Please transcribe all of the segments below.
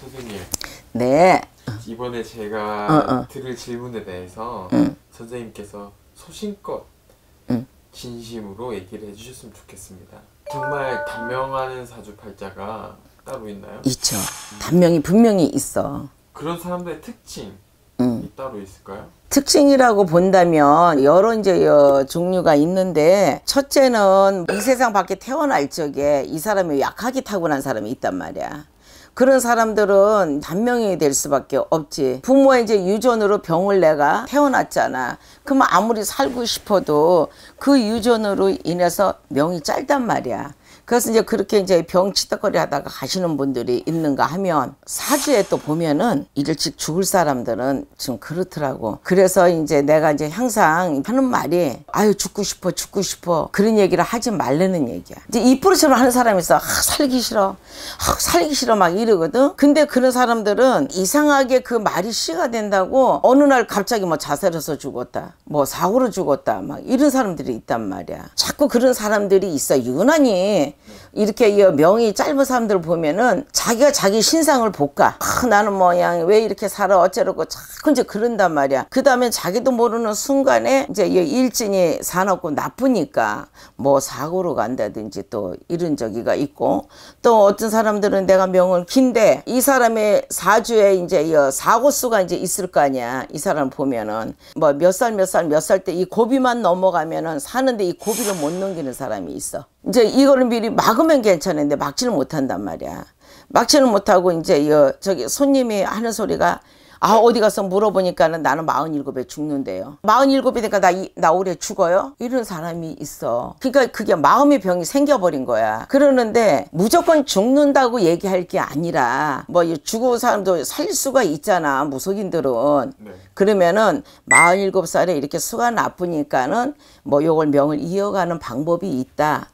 선생님. 네. 이번에 제가 어, 어. 드릴 질문에 대해서 응. 선생님께서 소신껏 응. 진심으로 얘기를 해주셨으면 좋겠습니다. 정말 단명하는 사주팔자가 따로 있나요? 있죠. 단명이 분명히 있어. 그런 사람들의 특징 음. 따로 있을까요? 특징이라고 본다면 여러 이제 종류가 있는데 첫째는 이 세상 밖에 태어날 적에 이 사람이 약하게 타고난 사람이 있단 말이야. 그런 사람들은 단명이 될 수밖에 없지. 부모의 이제 유전으로 병을 내가 태어났잖아. 그럼 아무리 살고 싶어도 그 유전으로 인해서 명이 짧단 말이야. 그래서 이제 그렇게 이제 병치덕거리 하다가 가시는 분들이 있는가 하면 사주에 또 보면은 일찍 죽을 사람들은 지금 그렇더라고. 그래서 이제 내가 이제 항상 하는 말이 아유 죽고 싶어 죽고 싶어 그런 얘기를 하지 말라는 얘기야. 이제 이 2%처럼 하는 사람이 있어. 아, 살기 싫어. 아, 살기 싫어 막 이러거든. 근데 그런 사람들은 이상하게 그 말이 씨가 된다고 어느 날 갑자기 뭐 자살해서 죽었다. 뭐 사고로 죽었다. 막 이런 사람들이 있단 말이야. 자꾸 그런 사람들이 있어. 유난히 이렇게 이 명이 짧은 사람들 을 보면은 자기가 자기 신상을 볼까 아, 나는 뭐야 왜 이렇게 살아 어쩌려고 자꾸 이제 그런단 말이야 그 다음에 자기도 모르는 순간에 이제 이 일진이 사놓고 나쁘니까 뭐 사고로 간다든지 또 이런 저기가 있고 또 어떤 사람들은 내가 명을 긴데 이 사람의 사주에 이제 이 사고 수가 이제 있을 거 아니야 이 사람 보면은 뭐 몇 살 몇 살 몇 살 때 이 고비만 넘어가면은 사는데 이 고비를 못 넘기는 사람이 있어 이제 이거를 미리 애들이 막으면 괜찮은데 막지는 못한단 말이야. 막지는 못하고 이제 여, 저기 손님이 하는 소리가 아 어디 가서 물어보니까는 나는 마흔 일곱에 죽는데요. 마흔 일곱이 되니까 나, 이, 나 오래 죽어요? 이런 사람이 있어. 그러니까 그게 마음의 병이 생겨버린 거야. 그러는데 무조건 죽는다고 얘기할 게 아니라 뭐 죽은 사람도 살 수가 있잖아. 무속인들은. 네. 그러면은 마흔 일곱 살에 이렇게 수가 나쁘니까는 뭐 요걸 명을 이어가는 방법이 있다.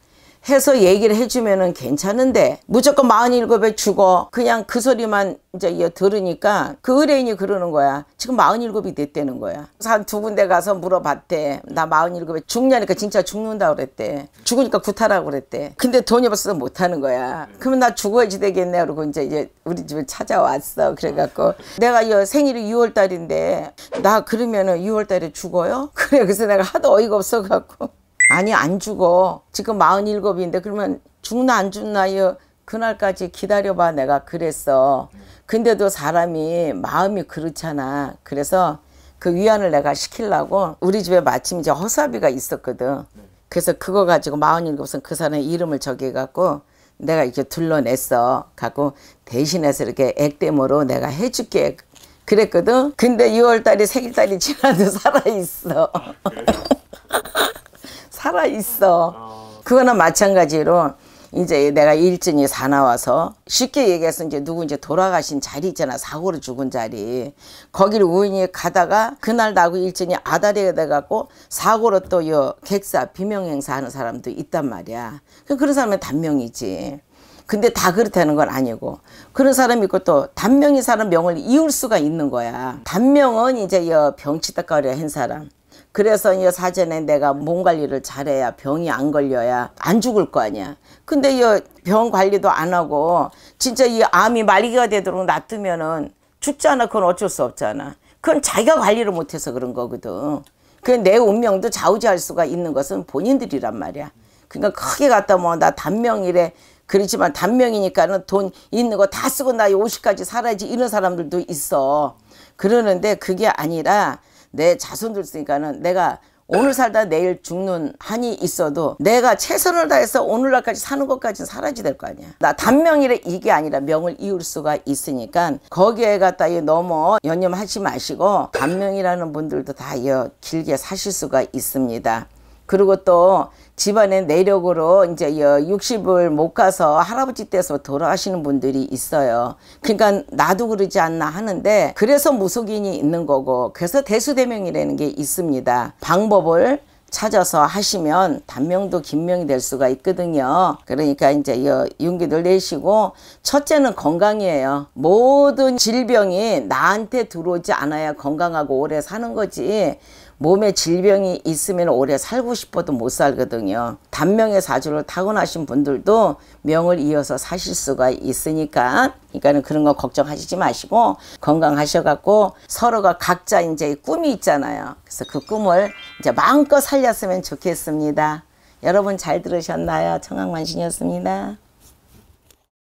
해서 얘기를 해주면은 괜찮은데 무조건 마흔 일곱에 죽어 그냥 그 소리만 이제 들으니까 그 의뢰인이 그러는 거야 지금 마흔 일곱이 됐다는 거야 한두 군데 가서 물어봤대 나 마흔 일곱에 죽냐니까 진짜 죽는다 그랬대 죽으니까 구타라고 그랬대 근데 돈이 없어서 못하는 거야 그러면 나 죽어야지 되겠네 그러고 이제, 이제 우리 집에 찾아왔어 그래갖고 내가 여 생일이 6월 달인데 나 그러면은 6월 달에 죽어요? 그래 그래서 내가 하도 어이가 없어갖고 아니 안 죽어 지금 마흔일곱인데 그러면 죽나 안 죽나 요 그날까지 기다려봐 내가 그랬어 근데도 사람이 마음이 그렇잖아 그래서 그 위안을 내가 시키려고 우리 집에 마침 이제 허사비가 있었거든 그래서 그거 가지고 마흔일곱은 그 사람의 이름을 적해갖고 내가 이렇게 둘러냈어 갖고 대신해서 이렇게 액땜으로 내가 해줄게 그랬거든 근데 6월달이 생일달이 지나도 살아있어 네. 살아 있어. 아. 그거는 마찬가지로 이제 내가 일진이 사나와서 쉽게 얘기해서 이제 누구 이제 돌아가신 자리 있잖아 사고로 죽은 자리 거기를 우연히 가다가 그날 나고 일진이 아다리에 돼갖고 사고로 또 여 객사 비명행사 하는 사람도 있단 말이야 그런 사람의 단명이지 근데 다 그렇다는 건 아니고 그런 사람이 있고 또 단명이 사람 명을 이을 수가 있는 거야 단명은 이제 여 병치다 거려한 사람 그래서 이 사전에 내가 몸 관리를 잘해야 병이 안 걸려야 안 죽을 거 아니야. 근데 이 병 관리도 안 하고 진짜 이 암이 말기가 되도록 놔두면은 죽잖아. 그건 어쩔 수 없잖아. 그건 자기가 관리를 못해서 그런 거거든. 그 내 운명도 좌우지할 수가 있는 것은 본인들이란 말이야. 그러니까 크게 갖다 뭐 나 단명이래 그렇지만 단명이니까는 돈 있는 거 다 쓰고 나이 50까지 살아야지 이런 사람들도 있어. 그러는데 그게 아니라 내 자손들 있으니까는 내가 오늘 살다 내일 죽는 한이 있어도 내가 최선을 다해서 오늘날까지 사는 것까지는 사라지될 거 아니야. 나 단명일에 이게 아니라 명을 이을 수가 있으니까 거기에 갖다 이넘 연념하지 마시고 단명이라는 분들도 다 길게 사실 수가 있습니다. 그리고 또 집안에 내력으로 이제 60을 못 가서 할아버지 떼서 돌아가시는 분들이 있어요. 그러니까 나도 그러지 않나 하는데 그래서 무속인이 있는 거고 그래서 대수대명이라는 게 있습니다. 방법을 찾아서 하시면 단명도 긴명이 될 수가 있거든요. 그러니까 이제 용기를 내시고 첫째는 건강이에요. 모든 질병이 나한테 들어오지 않아야 건강하고 오래 사는 거지. 몸에 질병이 있으면 오래 살고 싶어도 못 살거든요. 단명의 사주를 타고나신 분들도 명을 이어서 사실 수가 있으니까 그러니까는 그런 거 걱정하시지 마시고 건강하셔갖고 서로가 각자 이제 꿈이 있잖아요. 그래서 그 꿈을 이제 마음껏 살렸으면 좋겠습니다. 여러분 잘 들으셨나요? 청학만신이었습니다.